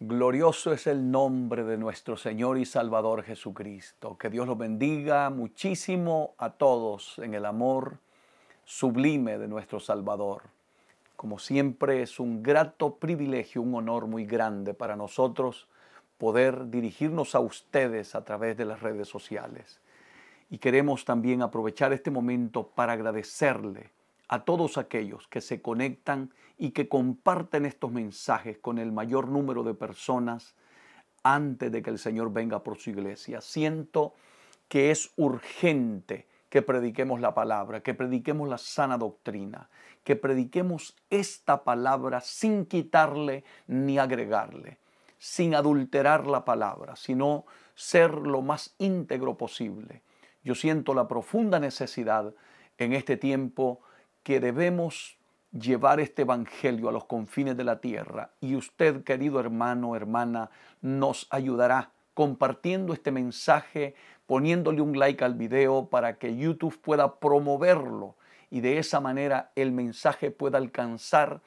Glorioso es el nombre de nuestro Señor y Salvador Jesucristo. Que Dios los bendiga muchísimo a todos en el amor sublime de nuestro Salvador. Como siempre es un grato privilegio, un honor muy grande para nosotros poder dirigirnos a ustedes a través de las redes sociales. Y queremos también aprovechar este momento para agradecerle a todos aquellos que se conectan y que comparten estos mensajes con el mayor número de personas antes de que el Señor venga por su iglesia. Siento que es urgente que prediquemos la palabra, que prediquemos la sana doctrina, que prediquemos esta palabra sin quitarle ni agregarle, sin adulterar la palabra, sino ser lo más íntegro posible. Yo siento la profunda necesidad en este tiempo que debemos llevar este Evangelio a los confines de la tierra y usted, querido hermano, hermana, nos ayudará compartiendo este mensaje, poniéndole un like al video para que YouTube pueda promoverlo y de esa manera el mensaje pueda alcanzar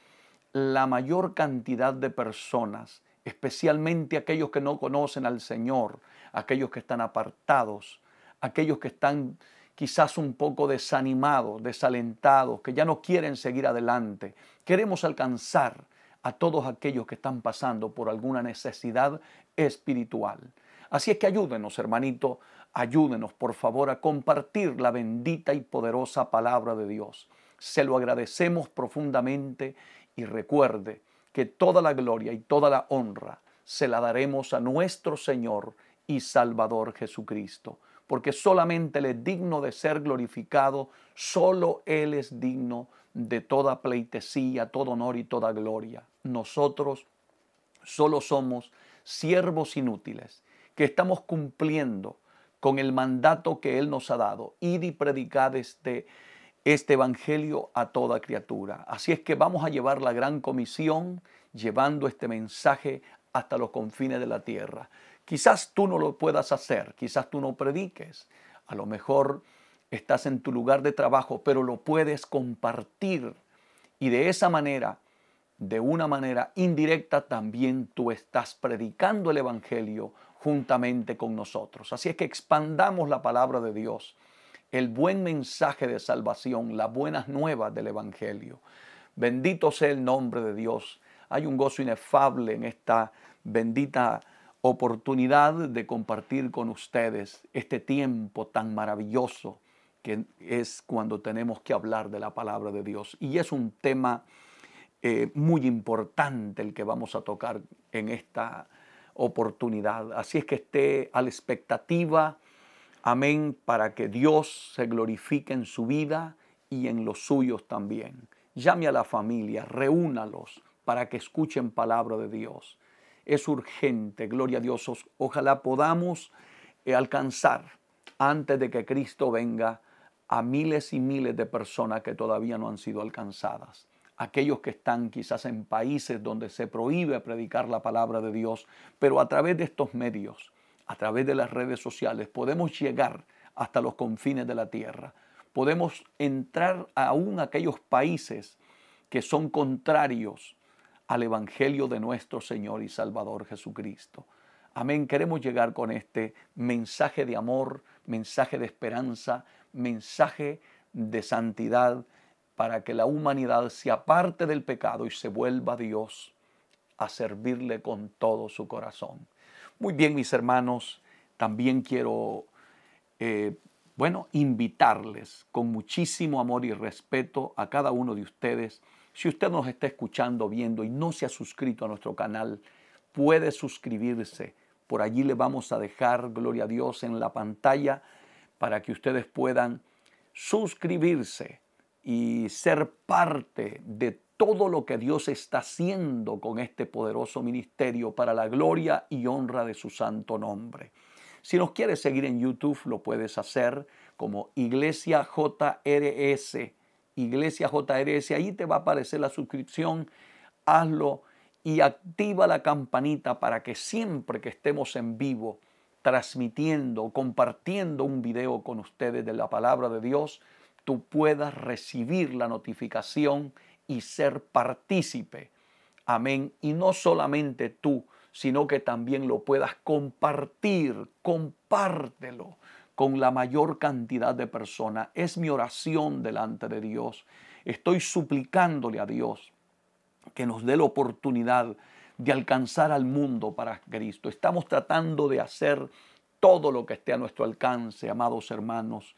la mayor cantidad de personas, especialmente aquellos que no conocen al Señor, aquellos que están apartados, aquellos que están quizás un poco desanimados, desalentados, que ya no quieren seguir adelante. Queremos alcanzar a todos aquellos que están pasando por alguna necesidad espiritual. Así es que ayúdenos, hermanito, ayúdenos, por favor, a compartir la bendita y poderosa palabra de Dios. Se lo agradecemos profundamente y recuerde que toda la gloria y toda la honra se la daremos a nuestro Señor y Salvador Jesucristo porque solamente Él es digno de ser glorificado, solo Él es digno de toda pleitesía, todo honor y toda gloria. Nosotros solo somos siervos inútiles que estamos cumpliendo con el mandato que Él nos ha dado, Id y predicad este, este Evangelio a toda criatura. Así es que vamos a llevar la gran comisión llevando este mensaje hasta los confines de la tierra. Quizás tú no lo puedas hacer, quizás tú no prediques, a lo mejor estás en tu lugar de trabajo, pero lo puedes compartir. Y de esa manera, de una manera indirecta, también tú estás predicando el Evangelio juntamente con nosotros. Así es que expandamos la palabra de Dios, el buen mensaje de salvación, las buenas nuevas del Evangelio. Bendito sea el nombre de Dios. Hay un gozo inefable en esta bendita oportunidad de compartir con ustedes este tiempo tan maravilloso que es cuando tenemos que hablar de la palabra de Dios. Y es un tema eh, muy importante el que vamos a tocar en esta oportunidad. Así es que esté a la expectativa, amén, para que Dios se glorifique en su vida y en los suyos también. Llame a la familia, reúnalos para que escuchen palabra de Dios es urgente, gloria a Dios. Ojalá podamos eh, alcanzar antes de que Cristo venga a miles y miles de personas que todavía no han sido alcanzadas. Aquellos que están quizás en países donde se prohíbe predicar la palabra de Dios, pero a través de estos medios, a través de las redes sociales, podemos llegar hasta los confines de la tierra. Podemos entrar aún a aquellos países que son contrarios al Evangelio de nuestro Señor y Salvador Jesucristo. Amén, queremos llegar con este mensaje de amor, mensaje de esperanza, mensaje de santidad, para que la humanidad se aparte del pecado y se vuelva a Dios a servirle con todo su corazón. Muy bien, mis hermanos, también quiero, eh, bueno, invitarles con muchísimo amor y respeto a cada uno de ustedes si usted nos está escuchando, viendo y no se ha suscrito a nuestro canal, puede suscribirse. Por allí le vamos a dejar, gloria a Dios, en la pantalla para que ustedes puedan suscribirse y ser parte de todo lo que Dios está haciendo con este poderoso ministerio para la gloria y honra de su santo nombre. Si nos quieres seguir en YouTube, lo puedes hacer como Iglesia JRS Iglesia JRS, ahí te va a aparecer la suscripción, hazlo y activa la campanita para que siempre que estemos en vivo, transmitiendo, compartiendo un video con ustedes de la palabra de Dios, tú puedas recibir la notificación y ser partícipe. Amén. Y no solamente tú, sino que también lo puedas compartir, compártelo con la mayor cantidad de personas. Es mi oración delante de Dios. Estoy suplicándole a Dios que nos dé la oportunidad de alcanzar al mundo para Cristo. Estamos tratando de hacer todo lo que esté a nuestro alcance, amados hermanos.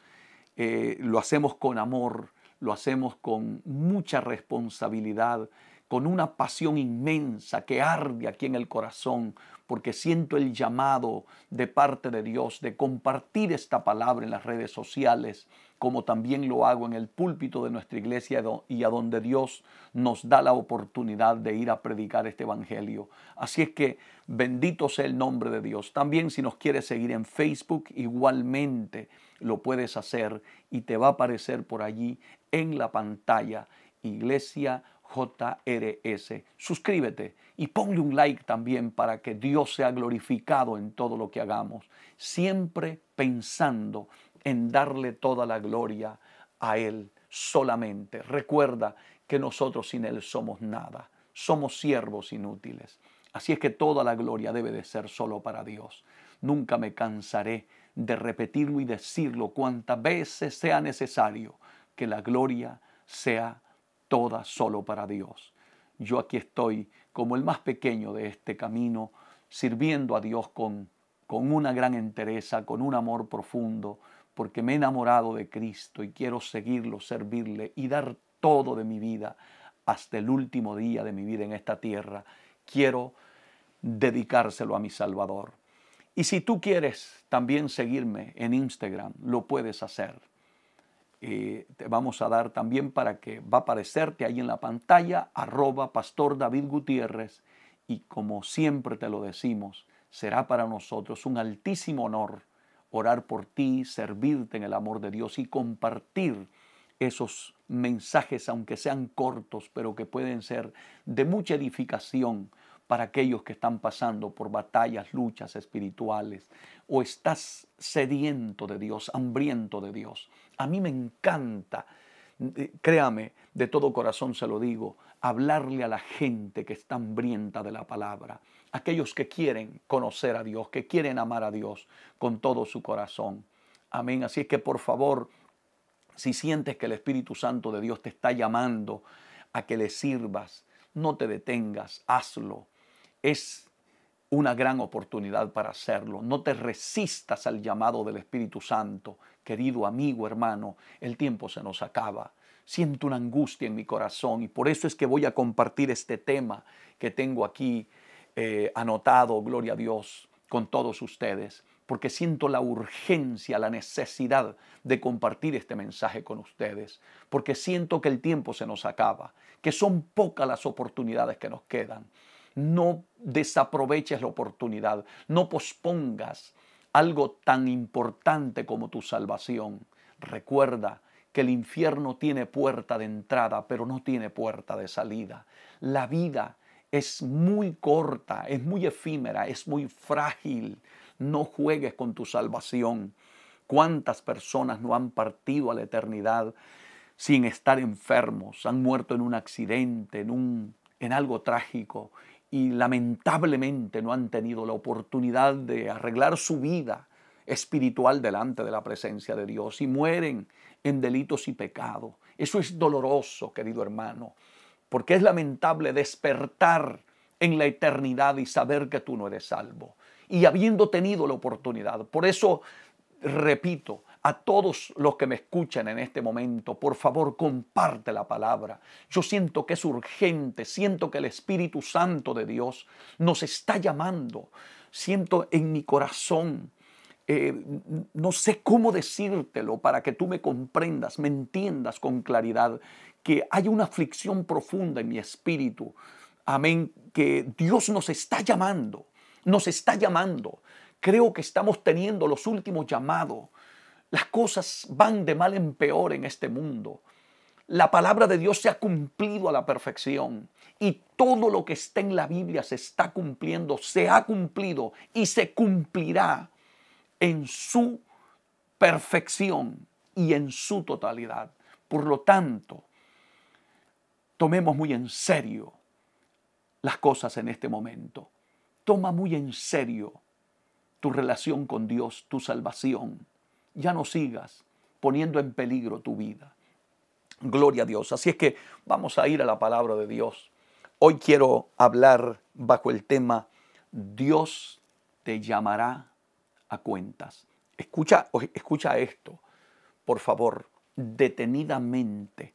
Eh, lo hacemos con amor, lo hacemos con mucha responsabilidad, con una pasión inmensa que arde aquí en el corazón porque siento el llamado de parte de Dios de compartir esta palabra en las redes sociales, como también lo hago en el púlpito de nuestra iglesia y a donde Dios nos da la oportunidad de ir a predicar este Evangelio. Así es que bendito sea el nombre de Dios. También si nos quieres seguir en Facebook, igualmente lo puedes hacer y te va a aparecer por allí en la pantalla Iglesia JRS. Suscríbete y ponle un like también para que Dios sea glorificado en todo lo que hagamos, siempre pensando en darle toda la gloria a Él solamente. Recuerda que nosotros sin Él somos nada, somos siervos inútiles. Así es que toda la gloria debe de ser solo para Dios. Nunca me cansaré de repetirlo y decirlo cuantas veces sea necesario, que la gloria sea toda solo para Dios. Yo aquí estoy como el más pequeño de este camino, sirviendo a Dios con, con una gran entereza, con un amor profundo, porque me he enamorado de Cristo y quiero seguirlo, servirle y dar todo de mi vida hasta el último día de mi vida en esta tierra. Quiero dedicárselo a mi Salvador. Y si tú quieres también seguirme en Instagram, lo puedes hacer. Eh, te vamos a dar también para que va a aparecerte ahí en la pantalla, arroba Pastor David Gutiérrez. Y como siempre te lo decimos, será para nosotros un altísimo honor orar por ti, servirte en el amor de Dios y compartir esos mensajes, aunque sean cortos, pero que pueden ser de mucha edificación para aquellos que están pasando por batallas, luchas espirituales, o estás sediento de Dios, hambriento de Dios. A mí me encanta, eh, créame, de todo corazón se lo digo, hablarle a la gente que está hambrienta de la palabra, aquellos que quieren conocer a Dios, que quieren amar a Dios con todo su corazón. Amén. Así es que por favor, si sientes que el Espíritu Santo de Dios te está llamando a que le sirvas, no te detengas, hazlo. Es una gran oportunidad para hacerlo. No te resistas al llamado del Espíritu Santo. Querido amigo, hermano, el tiempo se nos acaba. Siento una angustia en mi corazón y por eso es que voy a compartir este tema que tengo aquí eh, anotado, gloria a Dios, con todos ustedes, porque siento la urgencia, la necesidad de compartir este mensaje con ustedes, porque siento que el tiempo se nos acaba, que son pocas las oportunidades que nos quedan. No desaproveches la oportunidad, no pospongas algo tan importante como tu salvación. Recuerda que el infierno tiene puerta de entrada, pero no tiene puerta de salida. La vida es muy corta, es muy efímera, es muy frágil. No juegues con tu salvación. ¿Cuántas personas no han partido a la eternidad sin estar enfermos? Han muerto en un accidente, en, un, en algo trágico y lamentablemente no han tenido la oportunidad de arreglar su vida espiritual delante de la presencia de Dios y mueren en delitos y pecados. Eso es doloroso, querido hermano, porque es lamentable despertar en la eternidad y saber que tú no eres salvo. Y habiendo tenido la oportunidad, por eso repito, a todos los que me escuchan en este momento, por favor, comparte la palabra. Yo siento que es urgente, siento que el Espíritu Santo de Dios nos está llamando. Siento en mi corazón, eh, no sé cómo decírtelo para que tú me comprendas, me entiendas con claridad, que hay una aflicción profunda en mi espíritu. Amén, que Dios nos está llamando, nos está llamando. Creo que estamos teniendo los últimos llamados las cosas van de mal en peor en este mundo. La palabra de Dios se ha cumplido a la perfección y todo lo que está en la Biblia se está cumpliendo, se ha cumplido y se cumplirá en su perfección y en su totalidad. Por lo tanto, tomemos muy en serio las cosas en este momento. Toma muy en serio tu relación con Dios, tu salvación ya no sigas poniendo en peligro tu vida. Gloria a Dios. Así es que vamos a ir a la palabra de Dios. Hoy quiero hablar bajo el tema Dios te llamará a cuentas. Escucha, escucha esto, por favor, detenidamente.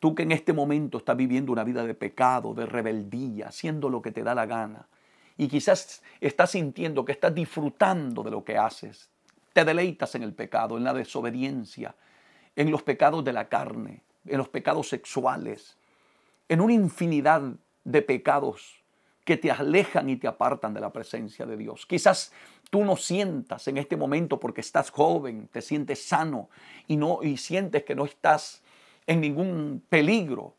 Tú que en este momento estás viviendo una vida de pecado, de rebeldía, haciendo lo que te da la gana, y quizás estás sintiendo que estás disfrutando de lo que haces, te deleitas en el pecado, en la desobediencia, en los pecados de la carne, en los pecados sexuales, en una infinidad de pecados que te alejan y te apartan de la presencia de Dios. Quizás tú no sientas en este momento porque estás joven, te sientes sano y no y sientes que no estás en ningún peligro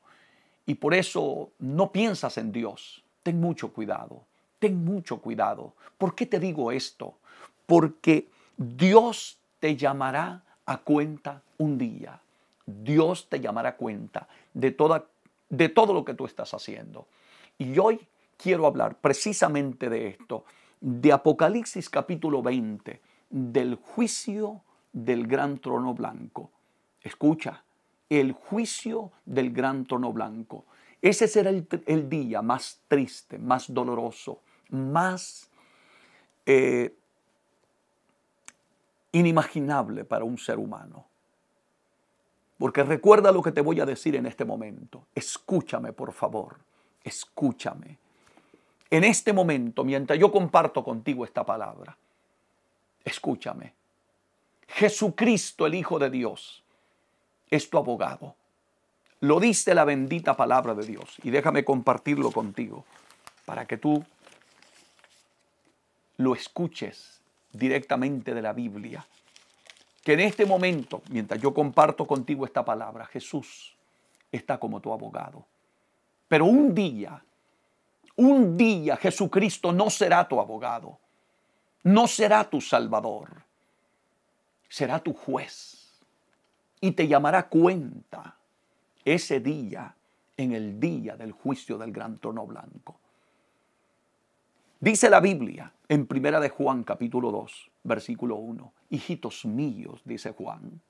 y por eso no piensas en Dios. Ten mucho cuidado. Ten mucho cuidado. ¿Por qué te digo esto? Porque Dios te llamará a cuenta un día. Dios te llamará a cuenta de, toda, de todo lo que tú estás haciendo. Y hoy quiero hablar precisamente de esto, de Apocalipsis capítulo 20, del juicio del gran trono blanco. Escucha, el juicio del gran trono blanco. Ese será el, día más triste, más doloroso, más eh, inimaginable para un ser humano. Porque recuerda lo que te voy a decir en este momento. Escúchame, por favor. Escúchame. En este momento, mientras yo comparto contigo esta palabra, escúchame. Jesucristo, el Hijo de Dios, es tu abogado. Lo dice la bendita palabra de Dios. Y déjame compartirlo contigo para que tú lo escuches directamente de la Biblia. Que en este momento, mientras yo comparto contigo esta palabra, Jesús está como tu abogado. Pero un día, un día Jesucristo no será tu abogado, no será tu salvador, será tu juez y te llamará cuenta ese día en el día del juicio del gran trono blanco. Dice la Biblia en Primera de Juan capítulo 2, versículo 1, hijitos míos, dice Juan,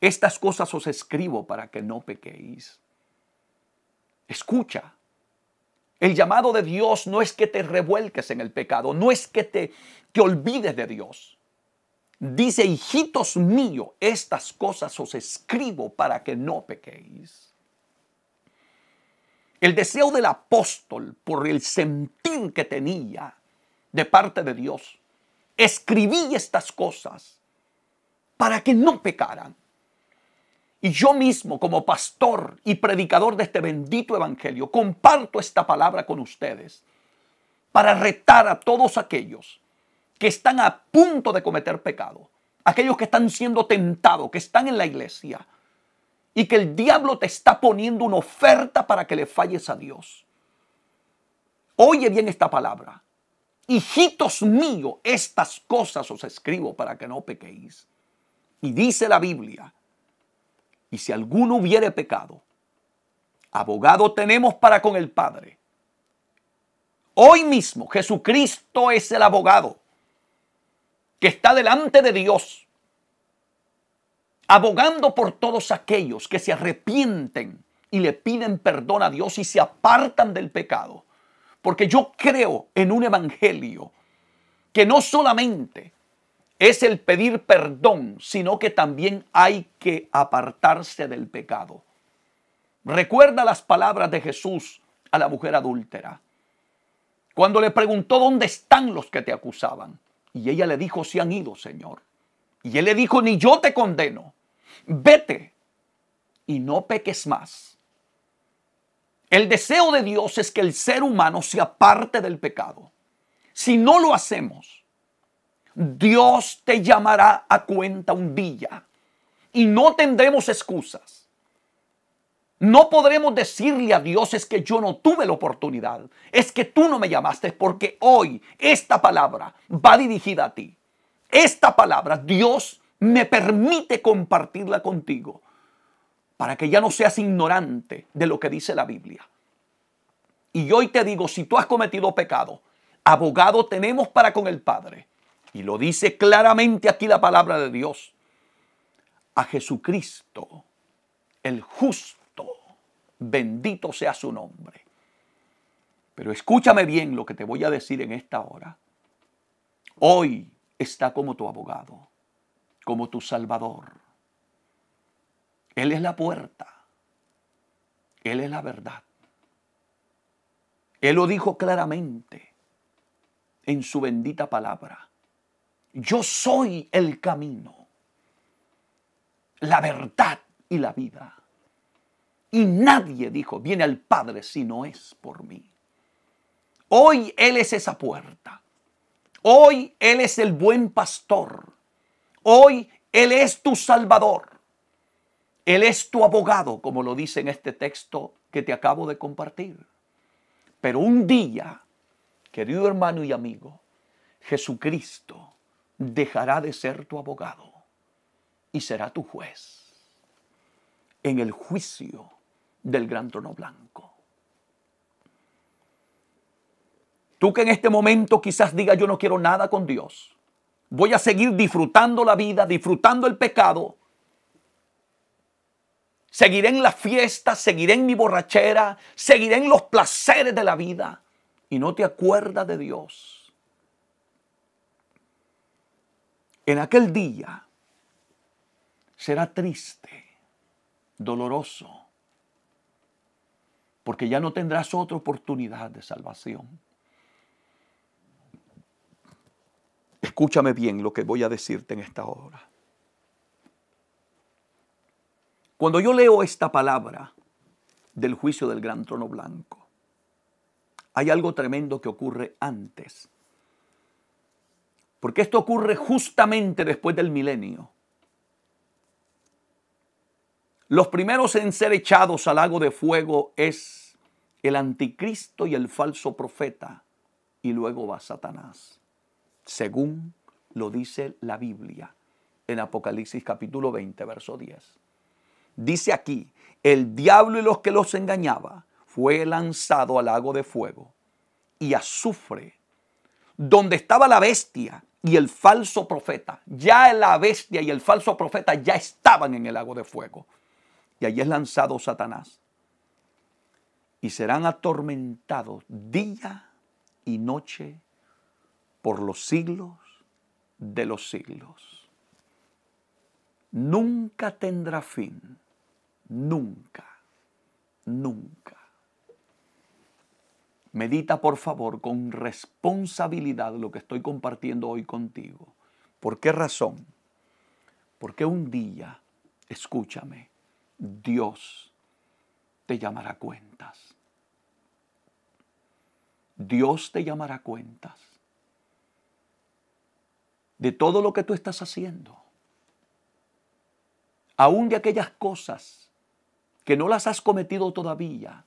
estas cosas os escribo para que no pequéis. Escucha, el llamado de Dios no es que te revuelques en el pecado, no es que te, te olvides de Dios. Dice, hijitos míos, estas cosas os escribo para que no pequéis. El deseo del apóstol por el sentir que tenía de parte de Dios. Escribí estas cosas para que no pecaran. Y yo mismo, como pastor y predicador de este bendito evangelio, comparto esta palabra con ustedes para retar a todos aquellos que están a punto de cometer pecado, aquellos que están siendo tentados, que están en la iglesia, y que el diablo te está poniendo una oferta para que le falles a Dios. Oye bien esta palabra. Hijitos míos, estas cosas os escribo para que no pequéis. Y dice la Biblia, y si alguno hubiere pecado, abogado tenemos para con el Padre. Hoy mismo Jesucristo es el abogado que está delante de Dios abogando por todos aquellos que se arrepienten y le piden perdón a Dios y se apartan del pecado. Porque yo creo en un evangelio que no solamente es el pedir perdón, sino que también hay que apartarse del pecado. Recuerda las palabras de Jesús a la mujer adúltera. Cuando le preguntó dónde están los que te acusaban. Y ella le dijo, se han ido, Señor. Y él le dijo, ni yo te condeno vete y no peques más. El deseo de Dios es que el ser humano sea parte del pecado. Si no lo hacemos, Dios te llamará a cuenta un día y no tendremos excusas. No podremos decirle a Dios es que yo no tuve la oportunidad, es que tú no me llamaste porque hoy esta palabra va dirigida a ti. Esta palabra Dios me permite compartirla contigo para que ya no seas ignorante de lo que dice la Biblia. Y hoy te digo, si tú has cometido pecado, abogado tenemos para con el Padre. Y lo dice claramente aquí la palabra de Dios. A Jesucristo, el justo, bendito sea su nombre. Pero escúchame bien lo que te voy a decir en esta hora. Hoy está como tu abogado como tu Salvador. Él es la puerta. Él es la verdad. Él lo dijo claramente en su bendita palabra. Yo soy el camino, la verdad y la vida. Y nadie, dijo, viene al Padre si no es por mí. Hoy Él es esa puerta. Hoy Él es el buen pastor. Hoy Él es tu Salvador. Él es tu abogado, como lo dice en este texto que te acabo de compartir. Pero un día, querido hermano y amigo, Jesucristo dejará de ser tu abogado y será tu juez en el juicio del gran trono blanco. Tú que en este momento quizás diga yo no quiero nada con Dios, voy a seguir disfrutando la vida, disfrutando el pecado. Seguiré en la fiesta, seguiré en mi borrachera, seguiré en los placeres de la vida. Y no te acuerdas de Dios. En aquel día será triste, doloroso, porque ya no tendrás otra oportunidad de salvación. Escúchame bien lo que voy a decirte en esta hora. Cuando yo leo esta palabra del juicio del gran trono blanco, hay algo tremendo que ocurre antes. Porque esto ocurre justamente después del milenio. Los primeros en ser echados al lago de fuego es el anticristo y el falso profeta, y luego va Satanás según lo dice la Biblia en Apocalipsis capítulo 20, verso 10. Dice aquí, el diablo y los que los engañaba fue lanzado al lago de fuego y azufre, donde estaba la bestia y el falso profeta. Ya la bestia y el falso profeta ya estaban en el lago de fuego. Y allí es lanzado Satanás. Y serán atormentados día y noche por los siglos de los siglos. Nunca tendrá fin, nunca, nunca. Medita por favor con responsabilidad lo que estoy compartiendo hoy contigo. ¿Por qué razón? Porque un día, escúchame, Dios te llamará cuentas. Dios te llamará cuentas de todo lo que tú estás haciendo, aún de aquellas cosas que no las has cometido todavía,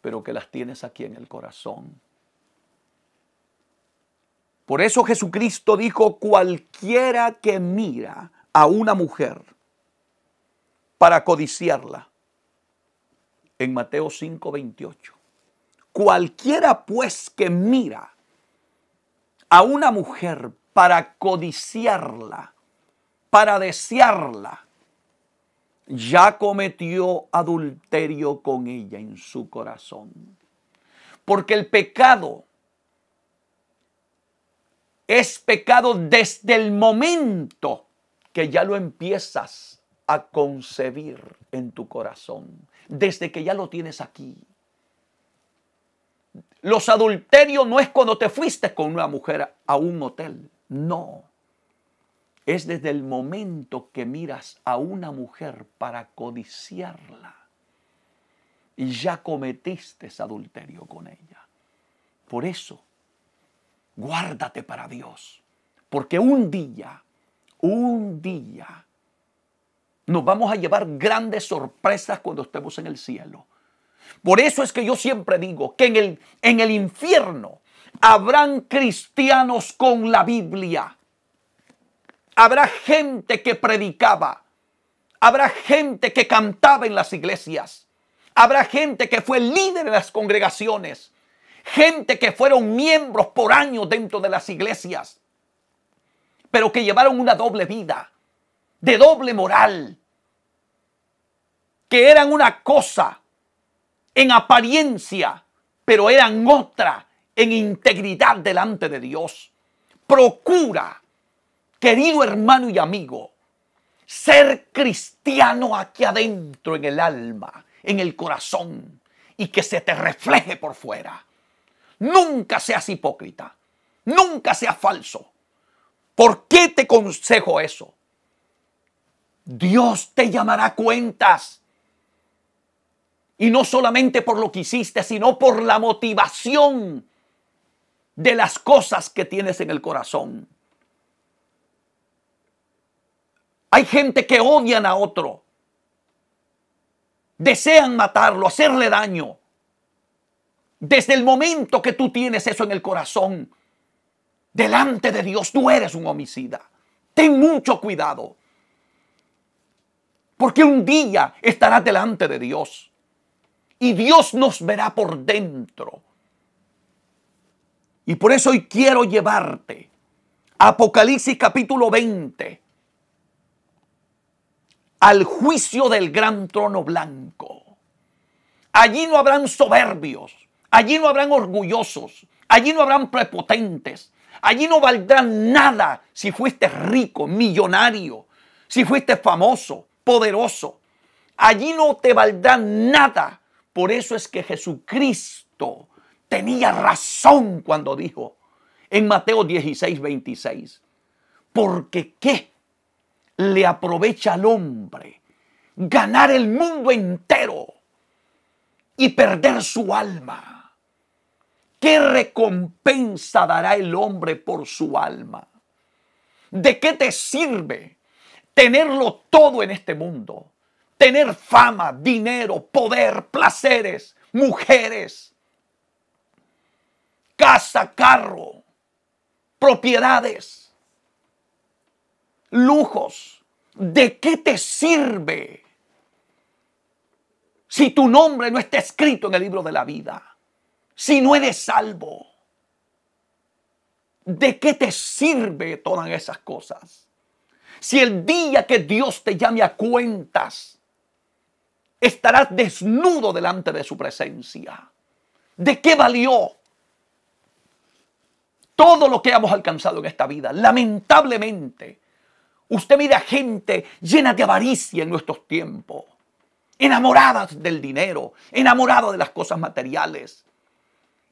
pero que las tienes aquí en el corazón. Por eso Jesucristo dijo, cualquiera que mira a una mujer para codiciarla, en Mateo 28. cualquiera pues que mira a una mujer para codiciarla, para desearla, ya cometió adulterio con ella en su corazón. Porque el pecado es pecado desde el momento que ya lo empiezas a concebir en tu corazón, desde que ya lo tienes aquí. Los adulterios no es cuando te fuiste con una mujer a un hotel. No. Es desde el momento que miras a una mujer para codiciarla y ya cometiste adulterio con ella. Por eso, guárdate para Dios, porque un día, un día, nos vamos a llevar grandes sorpresas cuando estemos en el cielo. Por eso es que yo siempre digo que en el, en el infierno Habrán cristianos con la Biblia. Habrá gente que predicaba. Habrá gente que cantaba en las iglesias. Habrá gente que fue líder de las congregaciones. Gente que fueron miembros por años dentro de las iglesias. Pero que llevaron una doble vida. De doble moral. Que eran una cosa en apariencia, pero eran otra en integridad delante de Dios. Procura, querido hermano y amigo, ser cristiano aquí adentro en el alma, en el corazón, y que se te refleje por fuera. Nunca seas hipócrita, nunca seas falso. ¿Por qué te consejo eso? Dios te llamará cuentas. Y no solamente por lo que hiciste, sino por la motivación de las cosas que tienes en el corazón. Hay gente que odian a otro, desean matarlo, hacerle daño. Desde el momento que tú tienes eso en el corazón, delante de Dios, tú eres un homicida. Ten mucho cuidado. Porque un día estarás delante de Dios. Y Dios nos verá por dentro. Y por eso hoy quiero llevarte a Apocalipsis capítulo 20, al juicio del gran trono blanco. Allí no habrán soberbios, allí no habrán orgullosos, allí no habrán prepotentes, allí no valdrán nada si fuiste rico, millonario, si fuiste famoso, poderoso. Allí no te valdrá nada. Por eso es que Jesucristo tenía razón cuando dijo en Mateo 16, 26, porque qué le aprovecha al hombre ganar el mundo entero y perder su alma. ¿Qué recompensa dará el hombre por su alma? ¿De qué te sirve tenerlo todo en este mundo? Tener fama, dinero, poder, placeres, mujeres, casa, carro, propiedades, lujos. ¿De qué te sirve si tu nombre no está escrito en el libro de la vida? Si no eres salvo. ¿De qué te sirve todas esas cosas? Si el día que Dios te llame a cuentas, estarás desnudo delante de su presencia. ¿De qué valió todo lo que hemos alcanzado en esta vida. Lamentablemente, usted mira gente llena de avaricia en nuestros tiempos, enamoradas del dinero, enamoradas de las cosas materiales,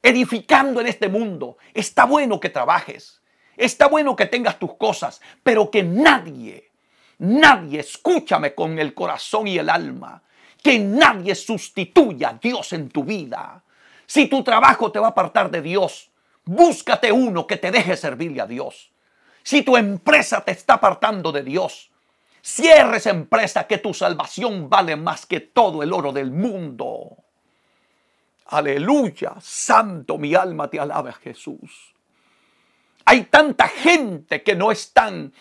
edificando en este mundo. Está bueno que trabajes, está bueno que tengas tus cosas, pero que nadie, nadie, escúchame con el corazón y el alma, que nadie sustituya a Dios en tu vida. Si tu trabajo te va a apartar de Dios, Búscate uno que te deje servirle a Dios. Si tu empresa te está apartando de Dios, cierre esa empresa que tu salvación vale más que todo el oro del mundo. Aleluya, santo mi alma te alaba Jesús. Hay tanta gente que no están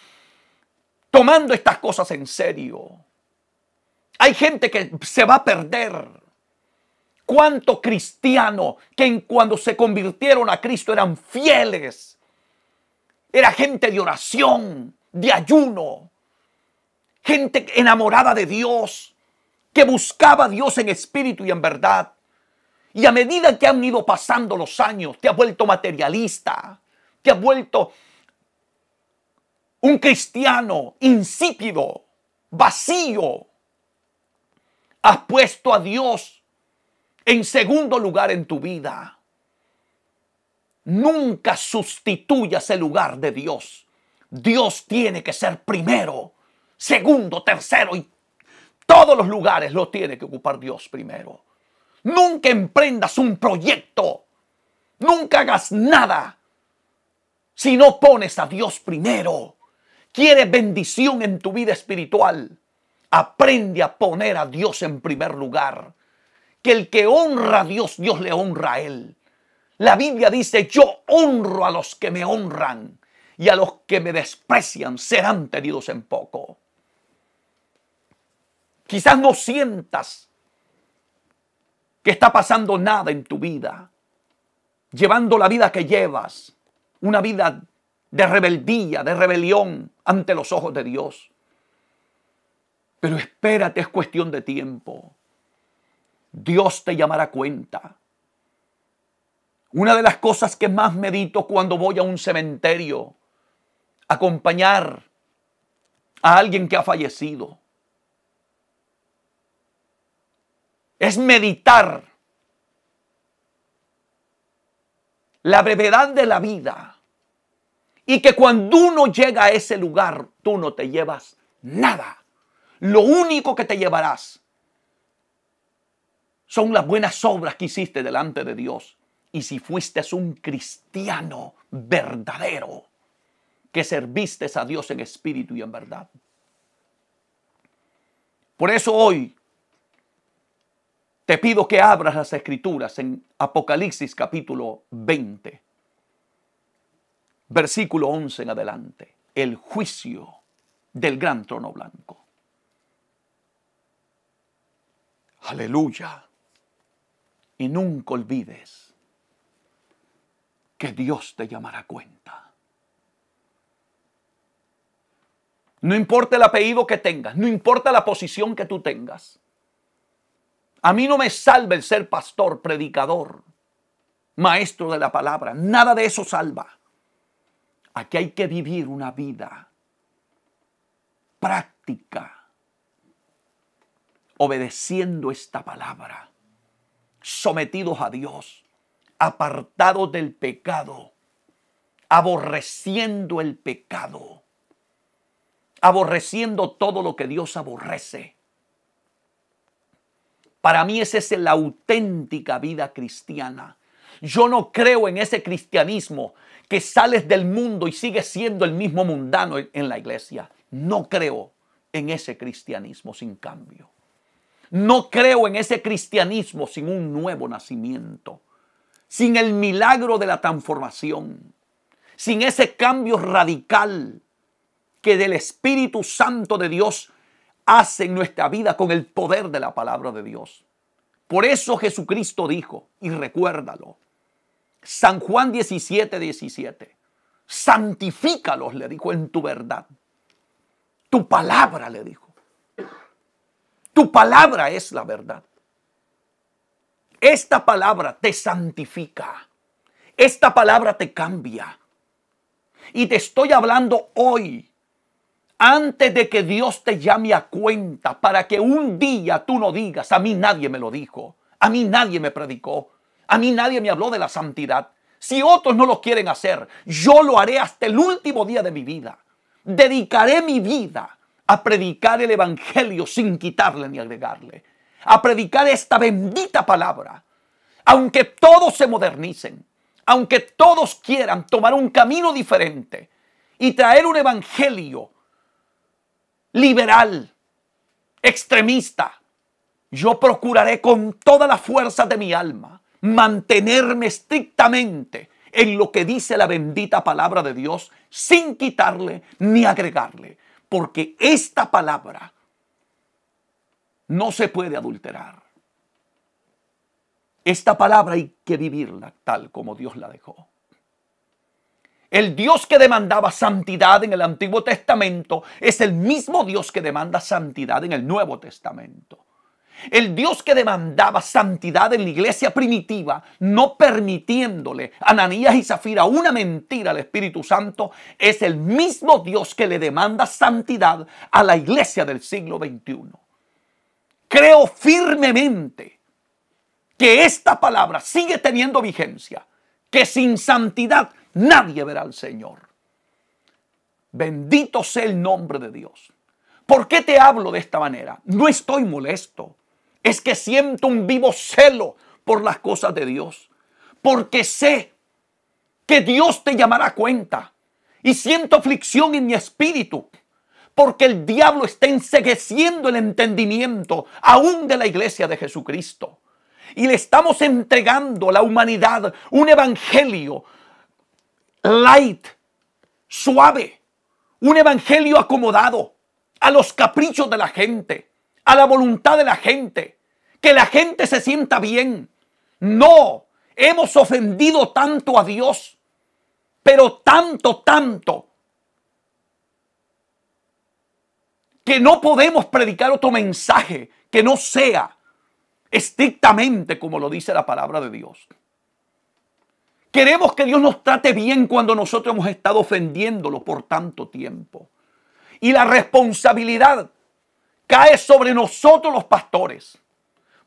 tomando estas cosas en serio. Hay gente que se va a perder cuánto cristiano que en cuando se convirtieron a Cristo eran fieles. Era gente de oración, de ayuno, gente enamorada de Dios, que buscaba a Dios en espíritu y en verdad. Y a medida que han ido pasando los años, te ha vuelto materialista, te ha vuelto un cristiano insípido, vacío. Has puesto a Dios en segundo lugar en tu vida. Nunca sustituyas el lugar de Dios. Dios tiene que ser primero, segundo, tercero y todos los lugares lo tiene que ocupar Dios primero. Nunca emprendas un proyecto. Nunca hagas nada si no pones a Dios primero. quiere bendición en tu vida espiritual. Aprende a poner a Dios en primer lugar que el que honra a Dios, Dios le honra a él. La Biblia dice, yo honro a los que me honran y a los que me desprecian serán tenidos en poco. Quizás no sientas que está pasando nada en tu vida, llevando la vida que llevas, una vida de rebeldía, de rebelión ante los ojos de Dios. Pero espérate, es cuestión de tiempo. Dios te llamará cuenta. Una de las cosas que más medito cuando voy a un cementerio, acompañar a alguien que ha fallecido, es meditar la brevedad de la vida y que cuando uno llega a ese lugar, tú no te llevas nada. Lo único que te llevarás son las buenas obras que hiciste delante de Dios. Y si fuiste un cristiano verdadero, que serviste a Dios en espíritu y en verdad. Por eso hoy te pido que abras las escrituras en Apocalipsis capítulo 20, versículo 11 en adelante, el juicio del gran trono blanco. Aleluya y nunca olvides que Dios te llamará cuenta. No importa el apellido que tengas, no importa la posición que tú tengas. A mí no me salva el ser pastor, predicador, maestro de la palabra. Nada de eso salva. Aquí hay que vivir una vida práctica, obedeciendo esta palabra sometidos a Dios, apartados del pecado, aborreciendo el pecado, aborreciendo todo lo que Dios aborrece. Para mí esa es la auténtica vida cristiana. Yo no creo en ese cristianismo que sales del mundo y sigues siendo el mismo mundano en la iglesia. No creo en ese cristianismo sin cambio. No creo en ese cristianismo sin un nuevo nacimiento, sin el milagro de la transformación, sin ese cambio radical que del Espíritu Santo de Dios hace en nuestra vida con el poder de la palabra de Dios. Por eso Jesucristo dijo, y recuérdalo, San Juan 17, 17, santifícalos, le dijo, en tu verdad. Tu palabra, le dijo, tu palabra es la verdad. Esta palabra te santifica. Esta palabra te cambia. Y te estoy hablando hoy, antes de que Dios te llame a cuenta, para que un día tú no digas, a mí nadie me lo dijo, a mí nadie me predicó, a mí nadie me habló de la santidad. Si otros no lo quieren hacer, yo lo haré hasta el último día de mi vida. Dedicaré mi vida a predicar el Evangelio sin quitarle ni agregarle, a predicar esta bendita palabra, aunque todos se modernicen, aunque todos quieran tomar un camino diferente y traer un Evangelio liberal, extremista, yo procuraré con toda la fuerza de mi alma mantenerme estrictamente en lo que dice la bendita palabra de Dios sin quitarle ni agregarle porque esta palabra no se puede adulterar. Esta palabra hay que vivirla tal como Dios la dejó. El Dios que demandaba santidad en el Antiguo Testamento es el mismo Dios que demanda santidad en el Nuevo Testamento. El Dios que demandaba santidad en la iglesia primitiva, no permitiéndole a Ananías y Zafira una mentira al Espíritu Santo, es el mismo Dios que le demanda santidad a la iglesia del siglo XXI. Creo firmemente que esta palabra sigue teniendo vigencia, que sin santidad nadie verá al Señor. Bendito sea el nombre de Dios. ¿Por qué te hablo de esta manera? No estoy molesto es que siento un vivo celo por las cosas de Dios, porque sé que Dios te llamará cuenta y siento aflicción en mi espíritu, porque el diablo está ensegueciendo el entendimiento aún de la iglesia de Jesucristo. Y le estamos entregando a la humanidad un evangelio light, suave, un evangelio acomodado a los caprichos de la gente a la voluntad de la gente, que la gente se sienta bien. No, hemos ofendido tanto a Dios, pero tanto, tanto, que no podemos predicar otro mensaje que no sea estrictamente como lo dice la palabra de Dios. Queremos que Dios nos trate bien cuando nosotros hemos estado ofendiéndolo por tanto tiempo. Y la responsabilidad cae sobre nosotros los pastores.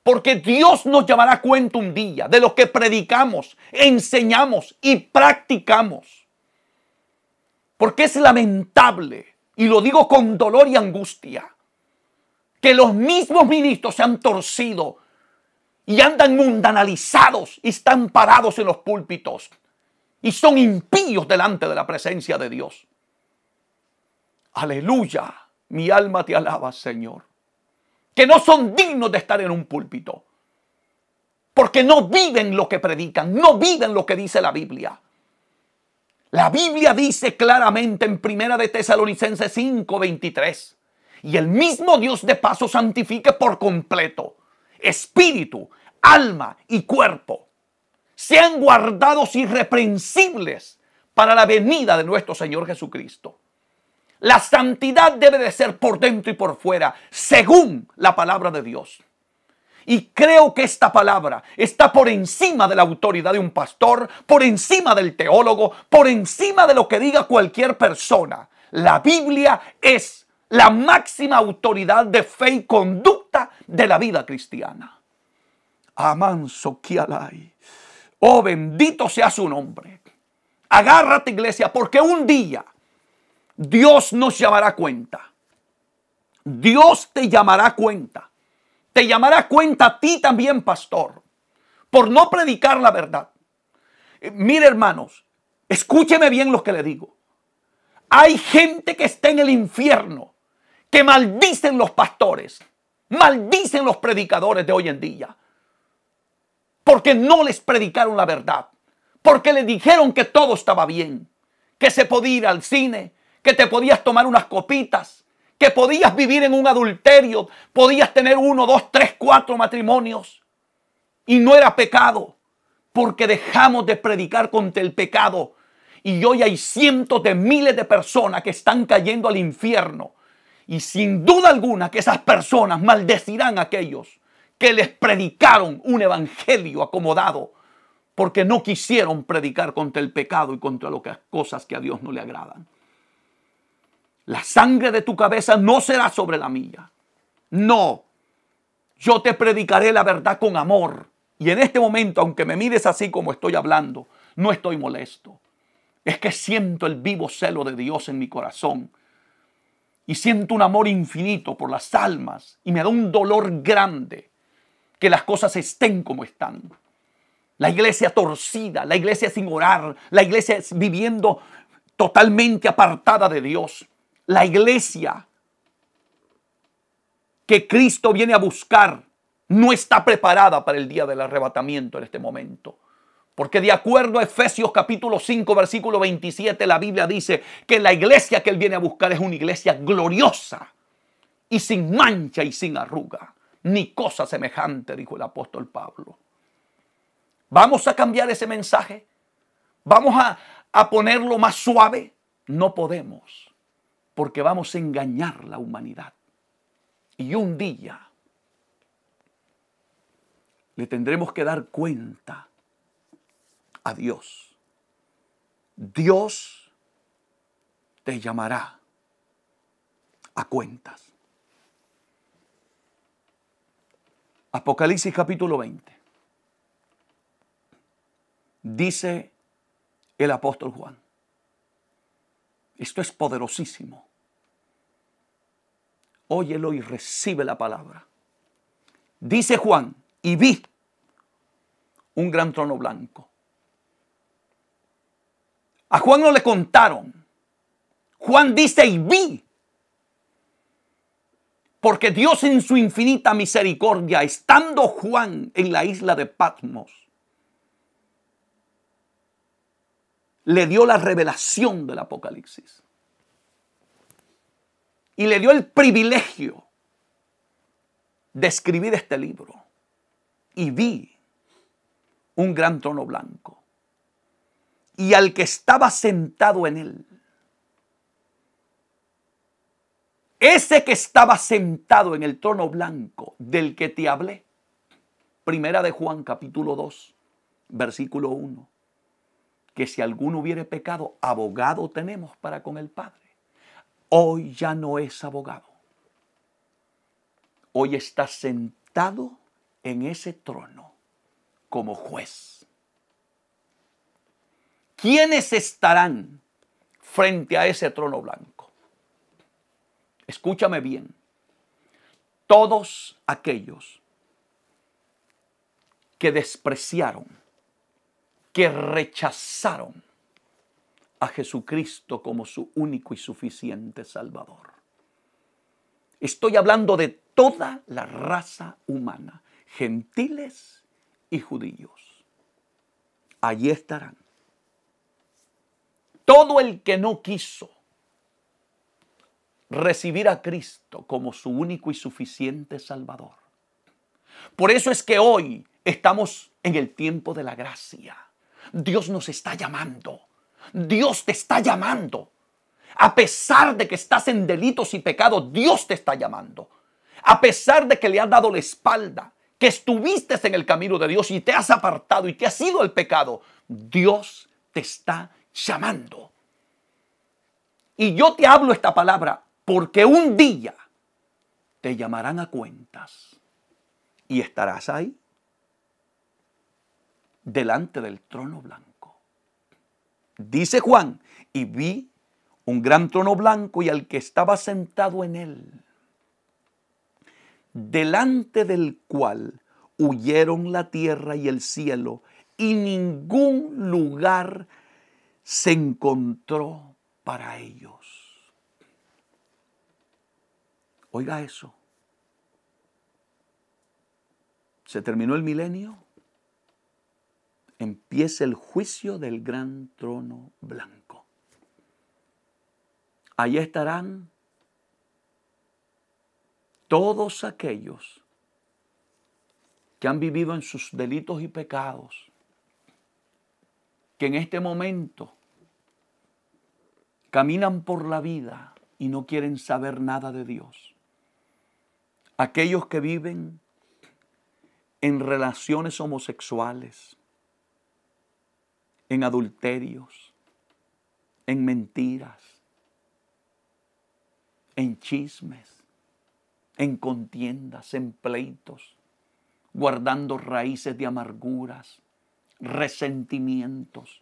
Porque Dios nos llevará cuenta un día de lo que predicamos, enseñamos y practicamos. Porque es lamentable, y lo digo con dolor y angustia, que los mismos ministros se han torcido y andan mundanalizados y están parados en los púlpitos y son impíos delante de la presencia de Dios. Aleluya. Mi alma te alaba, Señor. Que no son dignos de estar en un púlpito. Porque no viven lo que predican, no viven lo que dice la Biblia. La Biblia dice claramente en Primera de Tesalonicenses 5:23, y el mismo Dios de paso santifique por completo espíritu, alma y cuerpo. Sean guardados irreprensibles para la venida de nuestro Señor Jesucristo. La santidad debe de ser por dentro y por fuera, según la palabra de Dios. Y creo que esta palabra está por encima de la autoridad de un pastor, por encima del teólogo, por encima de lo que diga cualquier persona. La Biblia es la máxima autoridad de fe y conducta de la vida cristiana. Amanso Kialai. Oh, bendito sea su nombre. Agárrate, iglesia, porque un día Dios nos llamará cuenta. Dios te llamará cuenta. Te llamará cuenta a ti también, pastor, por no predicar la verdad. Eh, mire, hermanos, escúcheme bien lo que le digo. Hay gente que está en el infierno, que maldicen los pastores, maldicen los predicadores de hoy en día, porque no les predicaron la verdad, porque le dijeron que todo estaba bien, que se podía ir al cine, que te podías tomar unas copitas, que podías vivir en un adulterio, podías tener uno, dos, tres, cuatro matrimonios. Y no era pecado, porque dejamos de predicar contra el pecado. Y hoy hay cientos de miles de personas que están cayendo al infierno. Y sin duda alguna que esas personas maldecirán a aquellos que les predicaron un evangelio acomodado, porque no quisieron predicar contra el pecado y contra las cosas que a Dios no le agradan. La sangre de tu cabeza no será sobre la mía. No, yo te predicaré la verdad con amor. Y en este momento, aunque me mires así como estoy hablando, no estoy molesto. Es que siento el vivo celo de Dios en mi corazón. Y siento un amor infinito por las almas. Y me da un dolor grande que las cosas estén como están. La iglesia torcida, la iglesia sin orar, la iglesia viviendo totalmente apartada de Dios la iglesia que Cristo viene a buscar no está preparada para el día del arrebatamiento en este momento. Porque de acuerdo a Efesios capítulo 5, versículo 27, la Biblia dice que la iglesia que Él viene a buscar es una iglesia gloriosa y sin mancha y sin arruga, ni cosa semejante, dijo el apóstol Pablo. Vamos a cambiar ese mensaje. Vamos a, a ponerlo más suave. No podemos porque vamos a engañar la humanidad. Y un día le tendremos que dar cuenta a Dios. Dios te llamará a cuentas. Apocalipsis capítulo 20. Dice el apóstol Juan. Esto es poderosísimo óyelo y recibe la palabra. Dice Juan, y vi un gran trono blanco. A Juan no le contaron. Juan dice, y vi. Porque Dios en su infinita misericordia, estando Juan en la isla de Patmos, le dio la revelación del Apocalipsis y le dio el privilegio de escribir este libro. Y vi un gran trono blanco y al que estaba sentado en él. Ese que estaba sentado en el trono blanco del que te hablé. Primera de Juan capítulo 2, versículo 1. Que si alguno hubiere pecado, abogado tenemos para con el Padre hoy ya no es abogado. Hoy está sentado en ese trono como juez. ¿Quiénes estarán frente a ese trono blanco? Escúchame bien. Todos aquellos que despreciaron, que rechazaron a Jesucristo como su único y suficiente Salvador. Estoy hablando de toda la raza humana, gentiles y judíos. Allí estarán. Todo el que no quiso recibir a Cristo como su único y suficiente Salvador. Por eso es que hoy estamos en el tiempo de la gracia. Dios nos está llamando Dios te está llamando. A pesar de que estás en delitos y pecados, Dios te está llamando. A pesar de que le has dado la espalda, que estuviste en el camino de Dios y te has apartado y que has sido el pecado, Dios te está llamando. Y yo te hablo esta palabra porque un día te llamarán a cuentas y estarás ahí delante del trono blanco. Dice Juan, y vi un gran trono blanco y al que estaba sentado en él, delante del cual huyeron la tierra y el cielo, y ningún lugar se encontró para ellos. Oiga eso. Se terminó el milenio empieza el juicio del gran trono blanco. Ahí estarán todos aquellos que han vivido en sus delitos y pecados, que en este momento caminan por la vida y no quieren saber nada de Dios. Aquellos que viven en relaciones homosexuales, en adulterios, en mentiras, en chismes, en contiendas, en pleitos, guardando raíces de amarguras, resentimientos,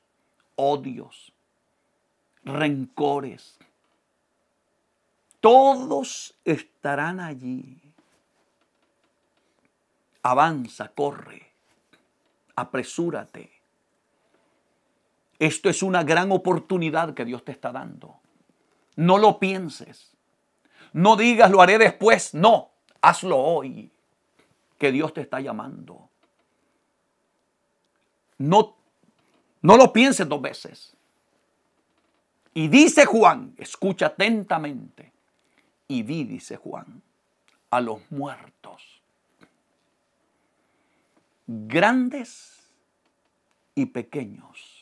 odios, rencores. Todos estarán allí. Avanza, corre, apresúrate esto es una gran oportunidad que Dios te está dando. No lo pienses. No digas lo haré después. No, hazlo hoy. Que Dios te está llamando. No, no lo pienses dos veces. Y dice Juan, escucha atentamente. Y vi, dice Juan, a los muertos. Grandes y pequeños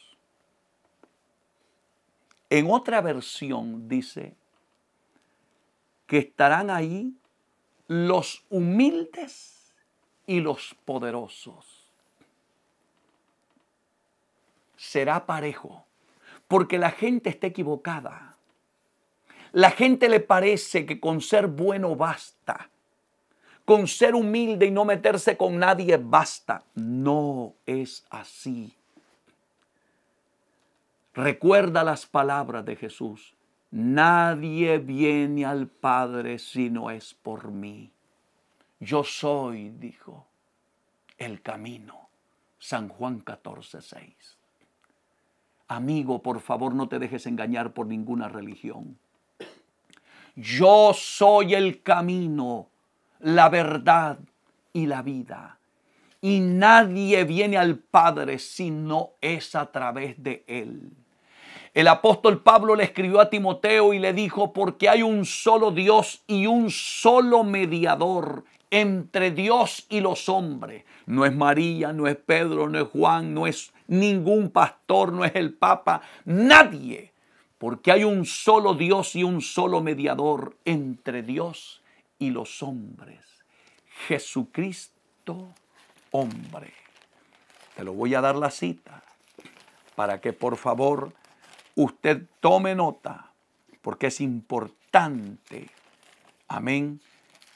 en otra versión dice que estarán ahí los humildes y los poderosos. Será parejo, porque la gente está equivocada. La gente le parece que con ser bueno basta. Con ser humilde y no meterse con nadie basta. No es así. Recuerda las palabras de Jesús. Nadie viene al Padre si no es por mí. Yo soy, dijo, el camino. San Juan 14, Amigo, por favor, no te dejes engañar por ninguna religión. Yo soy el camino, la verdad y la vida. Y nadie viene al Padre si no es a través de Él. El apóstol Pablo le escribió a Timoteo y le dijo, porque hay un solo Dios y un solo mediador entre Dios y los hombres. No es María, no es Pedro, no es Juan, no es ningún pastor, no es el Papa, nadie. Porque hay un solo Dios y un solo mediador entre Dios y los hombres. Jesucristo hombre. Te lo voy a dar la cita para que por favor Usted tome nota, porque es importante, amén,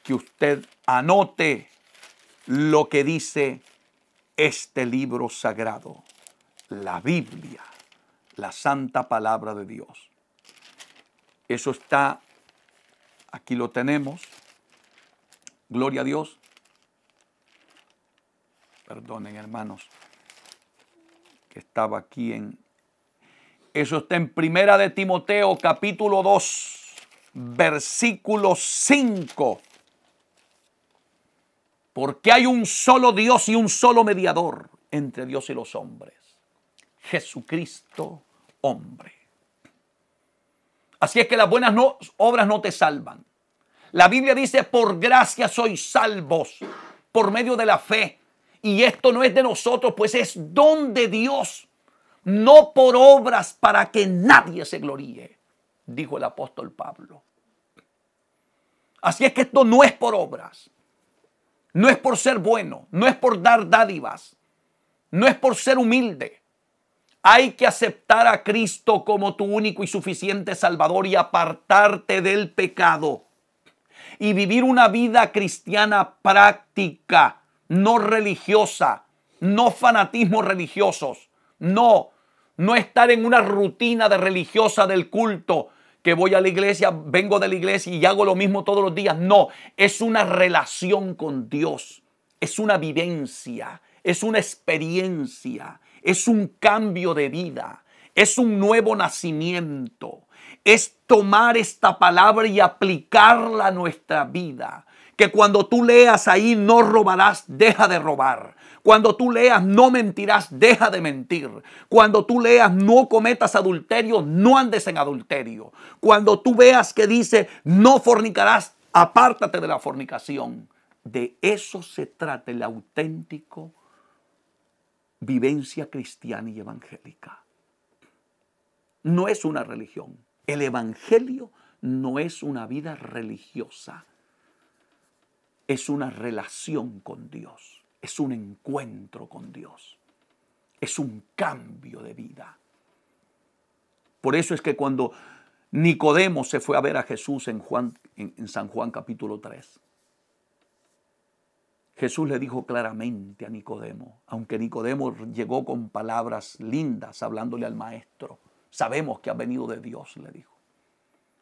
que usted anote lo que dice este libro sagrado, la Biblia, la santa palabra de Dios. Eso está, aquí lo tenemos, gloria a Dios. Perdonen hermanos, que estaba aquí en, eso está en Primera de Timoteo capítulo 2, versículo 5. Porque hay un solo Dios y un solo mediador entre Dios y los hombres. Jesucristo hombre. Así es que las buenas obras no te salvan. La Biblia dice, por gracia sois salvos, por medio de la fe. Y esto no es de nosotros, pues es don de Dios no por obras para que nadie se gloríe, dijo el apóstol Pablo. Así es que esto no es por obras, no es por ser bueno, no es por dar dádivas, no es por ser humilde. Hay que aceptar a Cristo como tu único y suficiente Salvador y apartarte del pecado y vivir una vida cristiana práctica, no religiosa, no fanatismos religiosos, no no estar en una rutina de religiosa del culto, que voy a la iglesia, vengo de la iglesia y hago lo mismo todos los días. No, es una relación con Dios, es una vivencia, es una experiencia, es un cambio de vida, es un nuevo nacimiento, es tomar esta palabra y aplicarla a nuestra vida. Que cuando tú leas ahí, no robarás, deja de robar. Cuando tú leas, no mentirás, deja de mentir. Cuando tú leas, no cometas adulterio, no andes en adulterio. Cuando tú veas que dice, no fornicarás, apártate de la fornicación. De eso se trata el auténtico vivencia cristiana y evangélica. No es una religión. El evangelio no es una vida religiosa. Es una relación con Dios es un encuentro con Dios, es un cambio de vida. Por eso es que cuando Nicodemo se fue a ver a Jesús en, Juan, en, San Juan capítulo 3, Jesús le dijo claramente a Nicodemo, aunque Nicodemo llegó con palabras lindas hablándole al maestro, sabemos que ha venido de Dios, le dijo.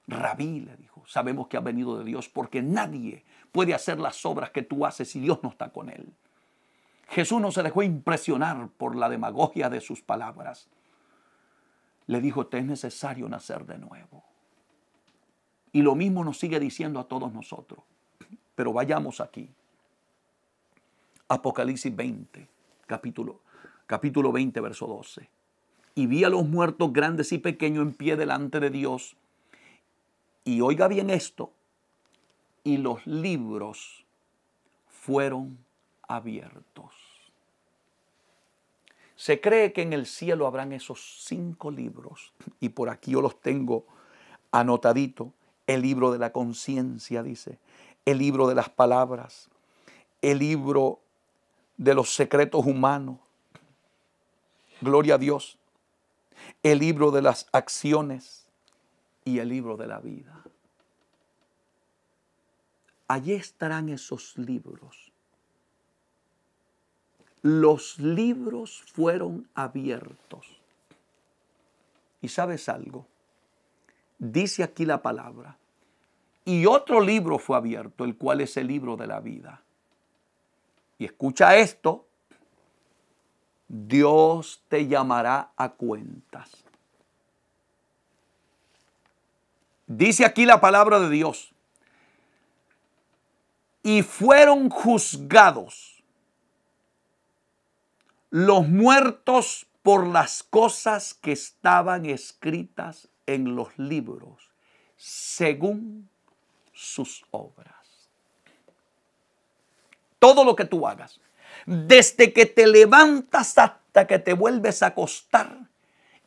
Rabí le dijo, sabemos que ha venido de Dios porque nadie puede hacer las obras que tú haces si Dios no está con él. Jesús no se dejó impresionar por la demagogia de sus palabras. Le dijo, te es necesario nacer de nuevo. Y lo mismo nos sigue diciendo a todos nosotros. Pero vayamos aquí. Apocalipsis 20, capítulo, capítulo 20, verso 12. Y vi a los muertos grandes y pequeños en pie delante de Dios. Y oiga bien esto. Y los libros fueron abiertos. Se cree que en el cielo habrán esos cinco libros, y por aquí yo los tengo anotaditos. El libro de la conciencia, dice, el libro de las palabras, el libro de los secretos humanos, gloria a Dios, el libro de las acciones y el libro de la vida. Allí estarán esos libros los libros fueron abiertos. Y sabes algo, dice aquí la palabra, y otro libro fue abierto, el cual es el libro de la vida. Y escucha esto, Dios te llamará a cuentas. Dice aquí la palabra de Dios. Y fueron juzgados los muertos por las cosas que estaban escritas en los libros, según sus obras. Todo lo que tú hagas, desde que te levantas hasta que te vuelves a acostar,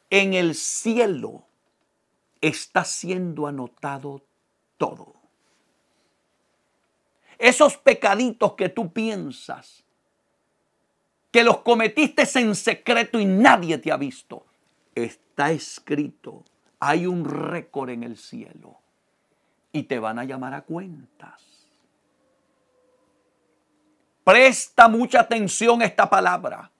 en el cielo está siendo anotado todo. Esos pecaditos que tú piensas, que los cometiste en secreto y nadie te ha visto. Está escrito, hay un récord en el cielo y te van a llamar a cuentas. Presta mucha atención a esta palabra.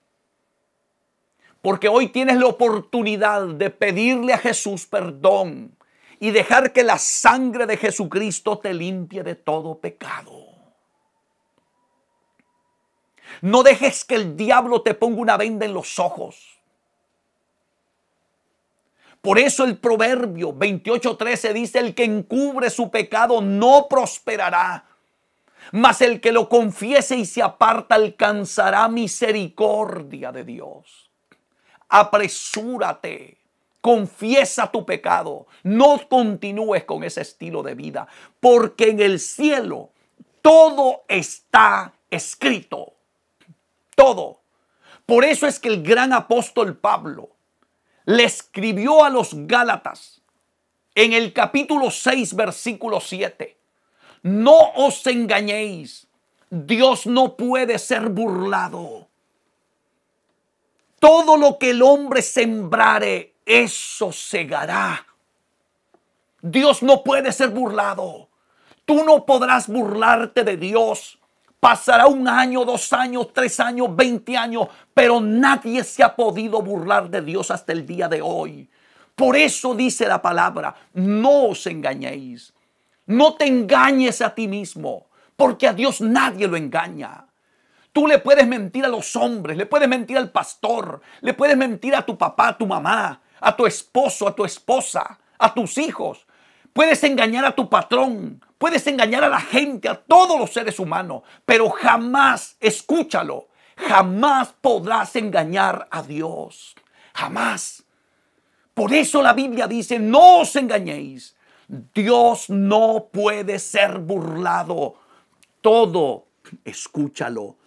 Porque hoy tienes la oportunidad de pedirle a Jesús perdón y dejar que la sangre de Jesucristo te limpie de todo pecado. No dejes que el diablo te ponga una venda en los ojos. Por eso el proverbio 28:13 dice, el que encubre su pecado no prosperará, mas el que lo confiese y se aparta alcanzará misericordia de Dios. Apresúrate, confiesa tu pecado, no continúes con ese estilo de vida, porque en el cielo todo está escrito todo. Por eso es que el gran apóstol Pablo le escribió a los Gálatas en el capítulo 6, versículo 7. No os engañéis, Dios no puede ser burlado. Todo lo que el hombre sembrare, eso segará. Dios no puede ser burlado. Tú no podrás burlarte de Dios. Pasará un año, dos años, tres años, veinte años, pero nadie se ha podido burlar de Dios hasta el día de hoy. Por eso dice la palabra, no os engañéis. No te engañes a ti mismo, porque a Dios nadie lo engaña. Tú le puedes mentir a los hombres, le puedes mentir al pastor, le puedes mentir a tu papá, a tu mamá, a tu esposo, a tu esposa, a tus hijos, Puedes engañar a tu patrón, puedes engañar a la gente, a todos los seres humanos, pero jamás, escúchalo, jamás podrás engañar a Dios. Jamás. Por eso la Biblia dice, no os engañéis. Dios no puede ser burlado. Todo, escúchalo,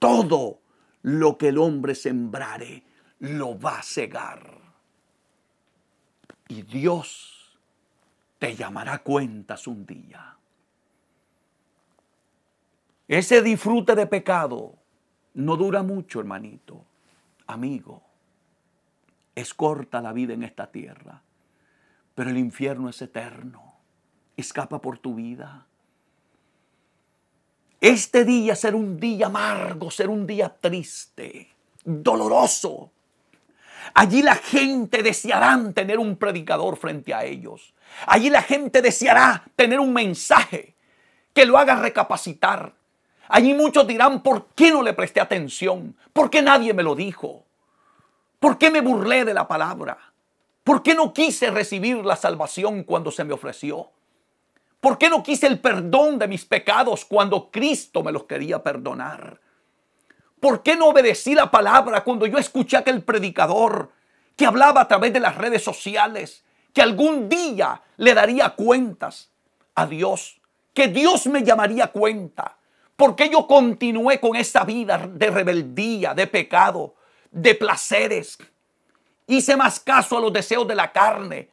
todo lo que el hombre sembrare, lo va a cegar. Y Dios te llamará cuentas un día. Ese disfrute de pecado no dura mucho, hermanito, amigo. Es corta la vida en esta tierra, pero el infierno es eterno. Escapa por tu vida. Este día será un día amargo, será un día triste, doloroso, Allí la gente deseará tener un predicador frente a ellos. Allí la gente deseará tener un mensaje que lo haga recapacitar. Allí muchos dirán, ¿por qué no le presté atención? ¿Por qué nadie me lo dijo? ¿Por qué me burlé de la palabra? ¿Por qué no quise recibir la salvación cuando se me ofreció? ¿Por qué no quise el perdón de mis pecados cuando Cristo me los quería perdonar? ¿Por qué no obedecí la palabra cuando yo escuché a aquel predicador que hablaba a través de las redes sociales, que algún día le daría cuentas a Dios, que Dios me llamaría cuenta? ¿Por qué yo continué con esa vida de rebeldía, de pecado, de placeres? Hice más caso a los deseos de la carne,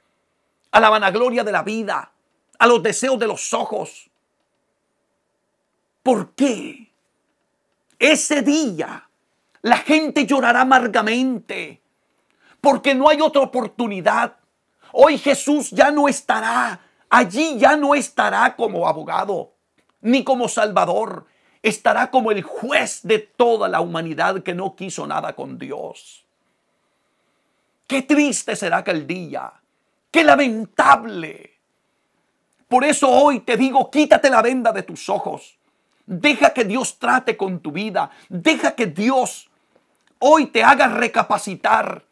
a la vanagloria de la vida, a los deseos de los ojos. ¿Por qué? Ese día la gente llorará amargamente porque no hay otra oportunidad. Hoy Jesús ya no estará, allí ya no estará como abogado ni como salvador, estará como el juez de toda la humanidad que no quiso nada con Dios. Qué triste será aquel día, qué lamentable. Por eso hoy te digo, quítate la venda de tus ojos Deja que Dios trate con tu vida. Deja que Dios hoy te haga recapacitar.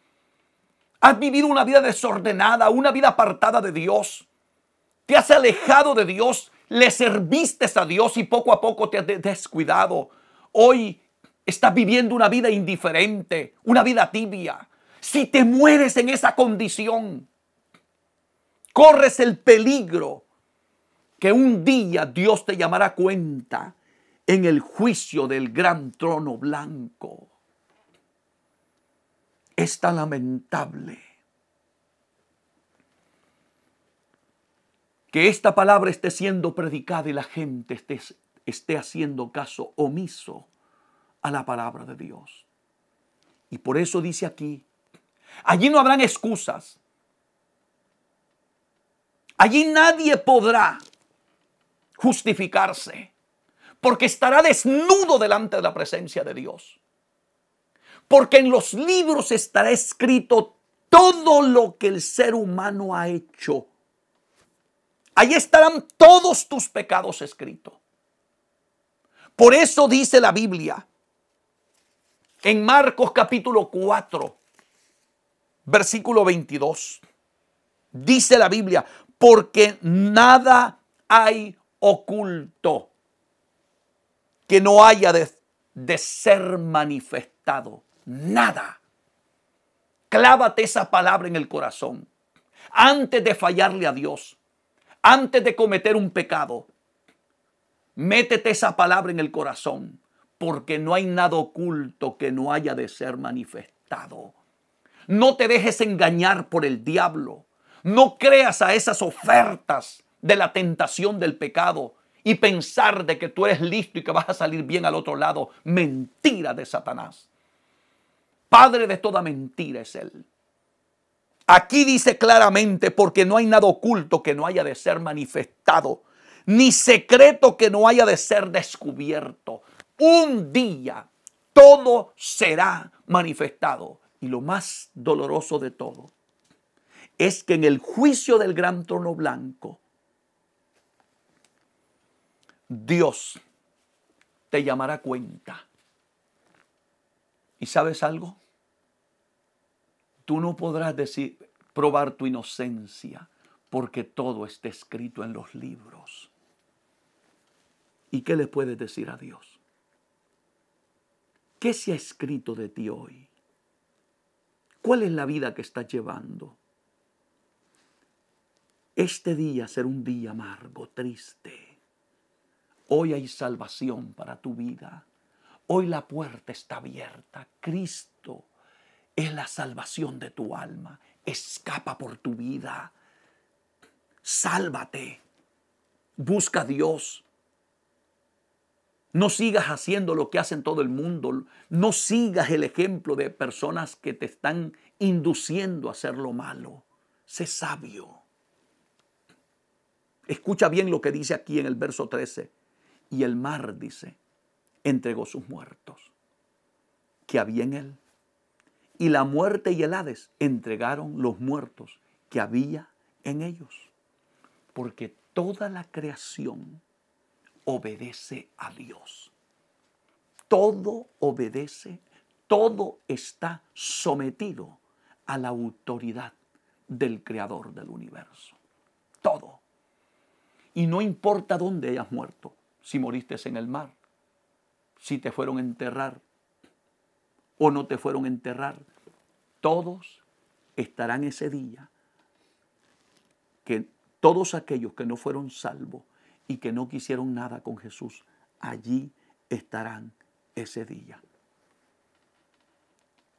Has vivido una vida desordenada, una vida apartada de Dios. Te has alejado de Dios, le serviste a Dios y poco a poco te has descuidado. Hoy estás viviendo una vida indiferente, una vida tibia. Si te mueres en esa condición, corres el peligro que un día Dios te llamará cuenta en el juicio del gran trono blanco. Es lamentable que esta palabra esté siendo predicada y la gente esté, esté haciendo caso omiso a la palabra de Dios. Y por eso dice aquí, allí no habrán excusas. Allí nadie podrá justificarse porque estará desnudo delante de la presencia de Dios. Porque en los libros estará escrito todo lo que el ser humano ha hecho. Ahí estarán todos tus pecados escritos. Por eso dice la Biblia en Marcos capítulo 4, versículo 22. Dice la Biblia, porque nada hay oculto no haya de, de ser manifestado. Nada. Clávate esa palabra en el corazón. Antes de fallarle a Dios, antes de cometer un pecado, métete esa palabra en el corazón, porque no hay nada oculto que no haya de ser manifestado. No te dejes engañar por el diablo. No creas a esas ofertas de la tentación del pecado y pensar de que tú eres listo y que vas a salir bien al otro lado. Mentira de Satanás. Padre de toda mentira es Él. Aquí dice claramente, porque no hay nada oculto que no haya de ser manifestado, ni secreto que no haya de ser descubierto. Un día todo será manifestado. Y lo más doloroso de todo es que en el juicio del gran trono blanco, Dios te llamará cuenta. ¿Y sabes algo? Tú no podrás decir, probar tu inocencia, porque todo está escrito en los libros. ¿Y qué le puedes decir a Dios? ¿Qué se ha escrito de ti hoy? ¿Cuál es la vida que estás llevando? Este día será un día amargo, triste Hoy hay salvación para tu vida. Hoy la puerta está abierta. Cristo es la salvación de tu alma. Escapa por tu vida. Sálvate. Busca a Dios. No sigas haciendo lo que hacen todo el mundo. No sigas el ejemplo de personas que te están induciendo a hacer lo malo. Sé sabio. Escucha bien lo que dice aquí en el verso 13 y el mar, dice, entregó sus muertos que había en él. Y la muerte y el Hades entregaron los muertos que había en ellos. Porque toda la creación obedece a Dios. Todo obedece, todo está sometido a la autoridad del creador del universo. Todo. Y no importa dónde hayas muerto, si moriste en el mar, si te fueron a enterrar o no te fueron a enterrar. Todos estarán ese día que todos aquellos que no fueron salvos y que no quisieron nada con Jesús, allí estarán ese día.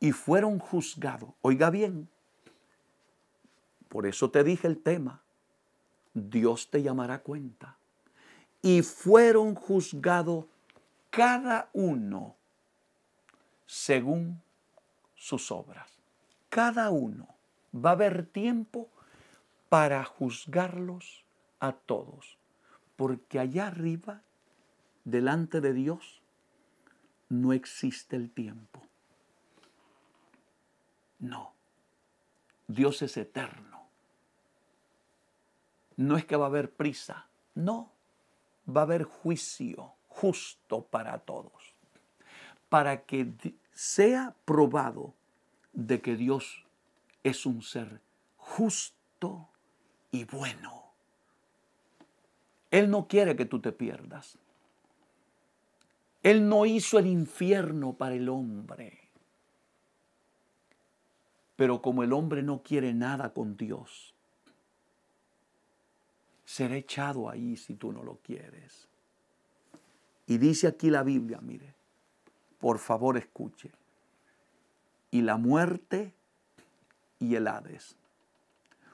Y fueron juzgados. Oiga bien, por eso te dije el tema. Dios te llamará cuenta y fueron juzgados cada uno según sus obras. Cada uno va a haber tiempo para juzgarlos a todos, porque allá arriba, delante de Dios, no existe el tiempo. No, Dios es eterno. No es que va a haber prisa, no va a haber juicio justo para todos, para que sea probado de que Dios es un ser justo y bueno. Él no quiere que tú te pierdas. Él no hizo el infierno para el hombre. Pero como el hombre no quiere nada con Dios, Seré echado ahí si tú no lo quieres. Y dice aquí la Biblia, mire, por favor escuche, y la muerte y el Hades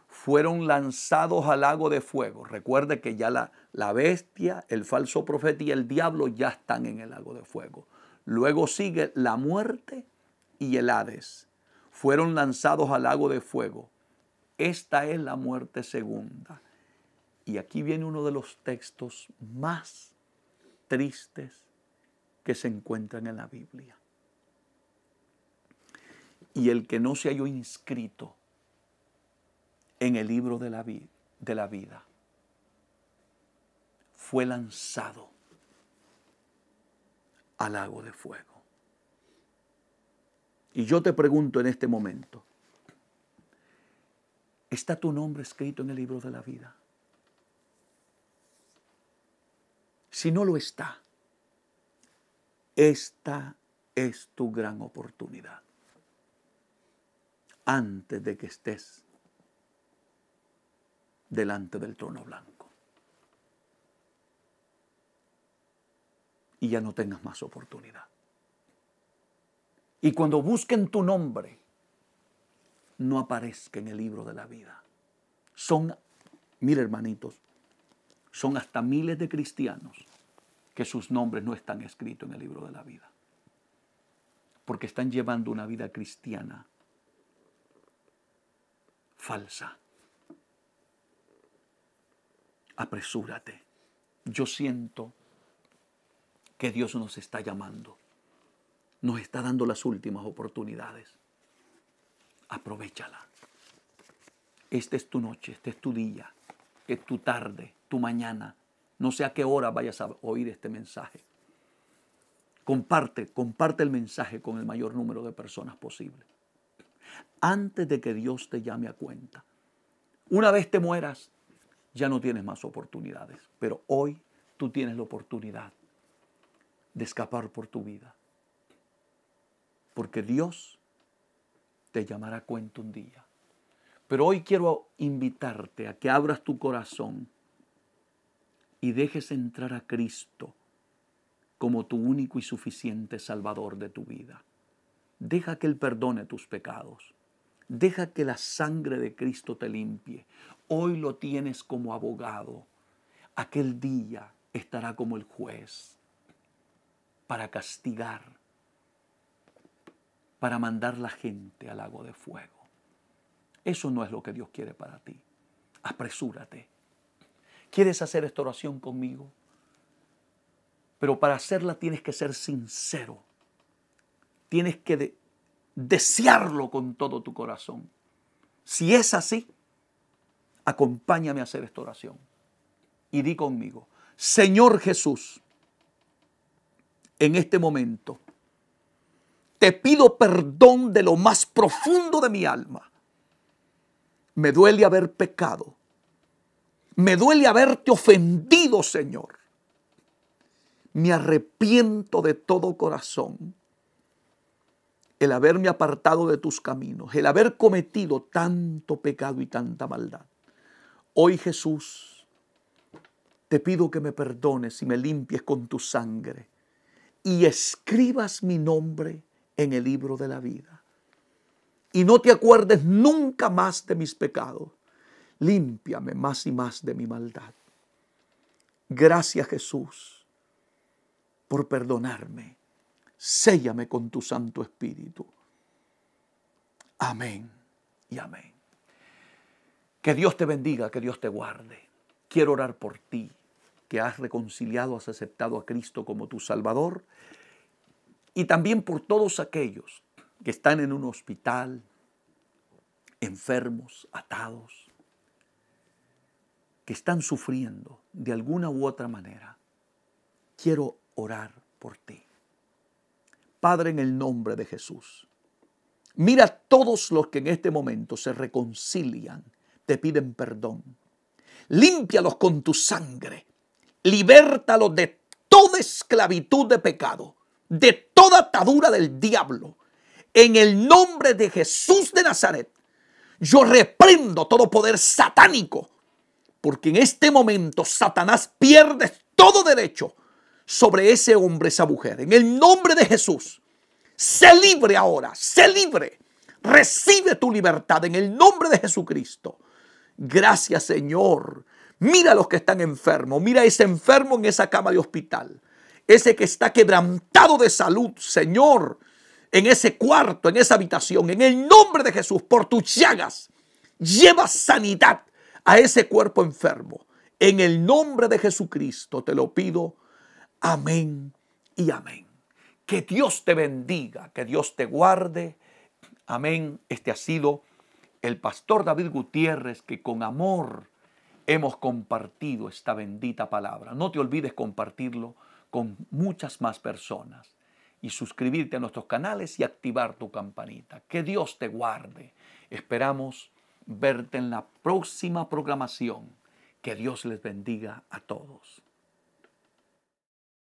fueron lanzados al lago de fuego. Recuerde que ya la, la bestia, el falso profeta y el diablo ya están en el lago de fuego. Luego sigue la muerte y el Hades. Fueron lanzados al lago de fuego. Esta es la muerte segunda y aquí viene uno de los textos más tristes que se encuentran en la Biblia. Y el que no se halló inscrito en el libro de la, vida fue lanzado al lago de fuego. Y yo te pregunto en este momento, ¿está tu nombre escrito en el libro de la vida? si no lo está, esta es tu gran oportunidad. Antes de que estés delante del trono blanco. Y ya no tengas más oportunidad. Y cuando busquen tu nombre, no aparezca en el libro de la vida. Son, mil hermanitos, son hasta miles de cristianos que sus nombres no están escritos en el libro de la vida. Porque están llevando una vida cristiana falsa. Apresúrate. Yo siento que Dios nos está llamando. Nos está dando las últimas oportunidades. Aprovechala. Esta es tu noche, este es tu día, es tu tarde tu mañana. No sé a qué hora vayas a oír este mensaje. Comparte, comparte el mensaje con el mayor número de personas posible. Antes de que Dios te llame a cuenta. Una vez te mueras, ya no tienes más oportunidades. Pero hoy tú tienes la oportunidad de escapar por tu vida. Porque Dios te llamará a cuenta un día. Pero hoy quiero invitarte a que abras tu corazón y dejes entrar a Cristo como tu único y suficiente Salvador de tu vida. Deja que Él perdone tus pecados. Deja que la sangre de Cristo te limpie. Hoy lo tienes como abogado. Aquel día estará como el juez para castigar, para mandar la gente al lago de fuego. Eso no es lo que Dios quiere para ti. Apresúrate ¿Quieres hacer esta oración conmigo? Pero para hacerla tienes que ser sincero. Tienes que desearlo con todo tu corazón. Si es así, acompáñame a hacer esta oración. Y di conmigo, Señor Jesús, en este momento, te pido perdón de lo más profundo de mi alma. Me duele haber pecado me duele haberte ofendido, Señor. Me arrepiento de todo corazón el haberme apartado de tus caminos, el haber cometido tanto pecado y tanta maldad. Hoy Jesús, te pido que me perdones y me limpies con tu sangre y escribas mi nombre en el libro de la vida. Y no te acuerdes nunca más de mis pecados límpiame más y más de mi maldad. Gracias Jesús por perdonarme. Séllame con tu Santo Espíritu. Amén y amén. Que Dios te bendiga, que Dios te guarde. Quiero orar por ti, que has reconciliado, has aceptado a Cristo como tu Salvador. Y también por todos aquellos que están en un hospital, enfermos, atados, están sufriendo de alguna u otra manera, quiero orar por ti. Padre, en el nombre de Jesús, mira a todos los que en este momento se reconcilian, te piden perdón. Límpialos con tu sangre. Libértalos de toda esclavitud de pecado, de toda atadura del diablo. En el nombre de Jesús de Nazaret, yo reprendo todo poder satánico porque en este momento Satanás pierde todo derecho sobre ese hombre, esa mujer. En el nombre de Jesús, sé libre ahora, sé libre. Recibe tu libertad en el nombre de Jesucristo. Gracias Señor. Mira a los que están enfermos. Mira a ese enfermo en esa cama de hospital. Ese que está quebrantado de salud, Señor. En ese cuarto, en esa habitación. En el nombre de Jesús, por tus llagas. Lleva sanidad a ese cuerpo enfermo. En el nombre de Jesucristo te lo pido. Amén y amén. Que Dios te bendiga, que Dios te guarde. Amén. Este ha sido el pastor David Gutiérrez que con amor hemos compartido esta bendita palabra. No te olvides compartirlo con muchas más personas y suscribirte a nuestros canales y activar tu campanita. Que Dios te guarde. Esperamos verte en la próxima programación. Que Dios les bendiga a todos.